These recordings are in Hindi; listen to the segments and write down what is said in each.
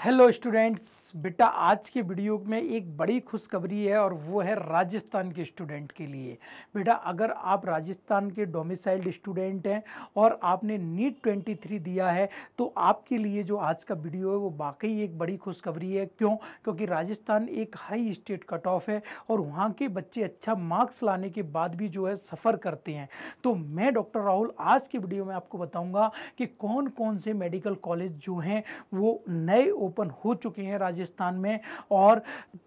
हेलो स्टूडेंट्स बेटा आज के वीडियो में एक बड़ी खुशखबरी है और वो है राजस्थान के स्टूडेंट के लिए बेटा अगर आप राजस्थान के डोमिसाइल्ड स्टूडेंट हैं और आपने नीट ट्वेंटी थ्री दिया है तो आपके लिए जो आज का वीडियो है वो वाकई एक बड़ी खुशखबरी है क्यों क्योंकि राजस्थान एक हाई स्टेट कट ऑफ है और वहाँ के बच्चे अच्छा मार्क्स लाने के बाद भी जो है सफ़र करते हैं तो मैं डॉक्टर राहुल आज के वीडियो में आपको बताऊँगा कि कौन कौन से मेडिकल कॉलेज जो हैं वो नए ओपन हो चुके हैं राजस्थान में और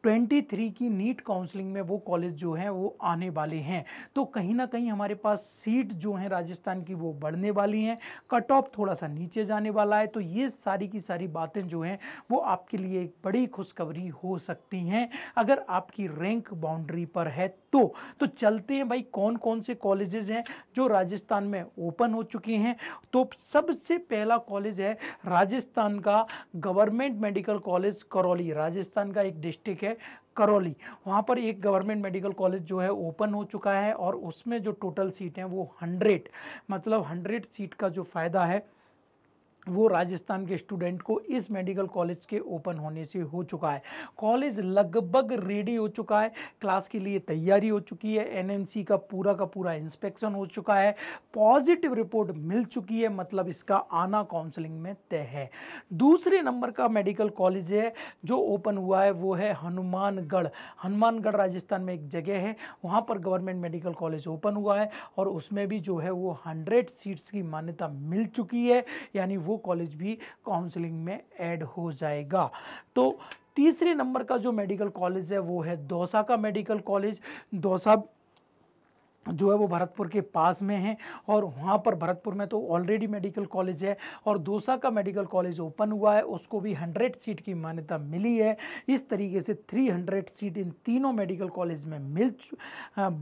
23 की नीट काउंसलिंग में वो कॉलेज जो हैं वो आने वाले हैं तो कहीं ना कहीं हमारे पास सीट जो हैं राजस्थान की वो बढ़ने वाली हैं कट ऑफ थोड़ा सा नीचे जाने वाला है तो ये सारी की सारी बातें जो हैं वो आपके लिए एक बड़ी खुशखबरी हो सकती हैं अगर आपकी रैंक बाउंड्री पर है तो तो चलते हैं भाई कौन कौन से कॉलेजेस हैं जो राजस्थान में ओपन हो चुके हैं तो सबसे पहला कॉलेज है राजस्थान का government medical college Karauli Rajasthan का एक डिस्ट्रिक्ट है करौली वहाँ पर एक गवर्नमेंट मेडिकल कॉलेज जो है ओपन हो चुका है और उसमें जो टोटल सीट हैं वो हंड्रेड मतलब हंड्रेड सीट का जो फ़ायदा है वो राजस्थान के स्टूडेंट को इस मेडिकल कॉलेज के ओपन होने से हो चुका है कॉलेज लगभग रेडी हो चुका है क्लास के लिए तैयारी हो चुकी है एनएमसी का पूरा का पूरा इंस्पेक्शन हो चुका है पॉजिटिव रिपोर्ट मिल चुकी है मतलब इसका आना काउंसलिंग में तय है दूसरे नंबर का मेडिकल कॉलेज है जो ओपन हुआ है वो है हनुमानगढ़ हनुमानगढ़ राजस्थान में एक जगह है वहाँ पर गवर्नमेंट मेडिकल कॉलेज ओपन हुआ है और उसमें भी जो है वो हंड्रेड सीट्स की मान्यता मिल चुकी है यानी वो कॉलेज भी काउंसलिंग में ऐड हो जाएगा तो तीसरे नंबर का जो मेडिकल कॉलेज है वो है दौसा का मेडिकल कॉलेज दौसा जो है वो भरतपुर के पास में है और वहाँ पर भरतपुर में तो ऑलरेडी मेडिकल कॉलेज है और दोसा का मेडिकल कॉलेज ओपन हुआ है उसको भी 100 सीट की मान्यता मिली है इस तरीके से 300 सीट इन तीनों मेडिकल कॉलेज में मिल चु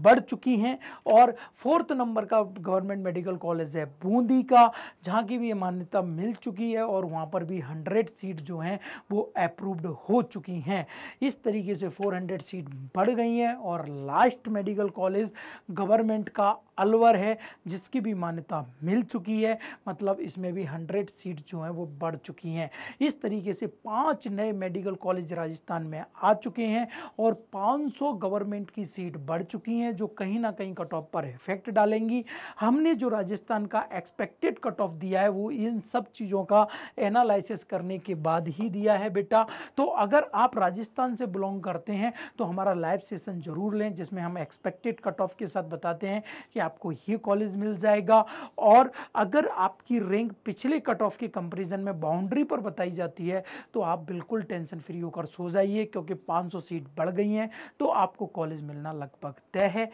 बढ़ चुकी हैं और फोर्थ नंबर का गवर्नमेंट मेडिकल कॉलेज है बूंदी का जहाँ की भी ये मान्यता मिल चुकी है और वहाँ पर भी हंड्रेड सीट जो हैं वो अप्रूव्ड हो चुकी हैं इस तरीके से फोर सीट बढ़ गई हैं और last medical college government government का अलवर है जिसकी भी मान्यता मिल चुकी है मतलब इसमें भी हंड्रेड सीट जो हैं वो बढ़ चुकी हैं इस तरीके से पाँच नए मेडिकल कॉलेज राजस्थान में आ चुके हैं और 500 गवर्नमेंट की सीट बढ़ चुकी हैं जो कहीं ना कहीं कट ऑफ पर इफेक्ट डालेंगी हमने जो राजस्थान का एक्सपेक्टेड कट ऑफ दिया है वो इन सब चीज़ों का एनालिसिस करने के बाद ही दिया है बेटा तो अगर आप राजस्थान से बिलोंग करते हैं तो हमारा लाइव सेशन जरूर लें जिसमें हम एक्सपेक्टेड कट ऑफ के साथ बता बताते हैं कि आपको ये कॉलेज मिल जाएगा और अगर आपकी रैंक पिछले कट ऑफ के कंपेरिजन में बाउंड्री पर बताई जाती है तो आप बिल्कुल टेंशन फ्री होकर सो जाइए क्योंकि 500 सीट बढ़ गई हैं तो आपको कॉलेज मिलना लगभग तय है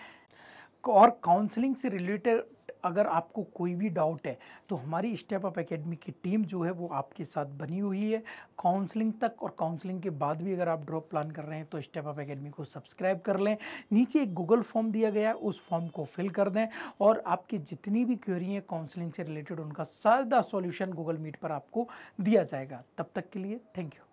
और काउंसलिंग से रिलेटेड अगर आपको कोई भी डाउट है तो हमारी स्टेप अप एकेडमी की टीम जो है वो आपके साथ बनी हुई है काउंसलिंग तक और काउंसलिंग के बाद भी अगर आप ड्रॉप प्लान कर रहे हैं तो स्टेप अप एकेडमी को सब्सक्राइब कर लें नीचे एक गूगल फॉर्म दिया गया है उस फॉर्म को फिल कर दें और आपकी जितनी भी क्वेरी है काउंसलिंग से रिलेटेड उनका सारा सॉल्यूशन गूगल मीट पर आपको दिया जाएगा तब तक के लिए थैंक यू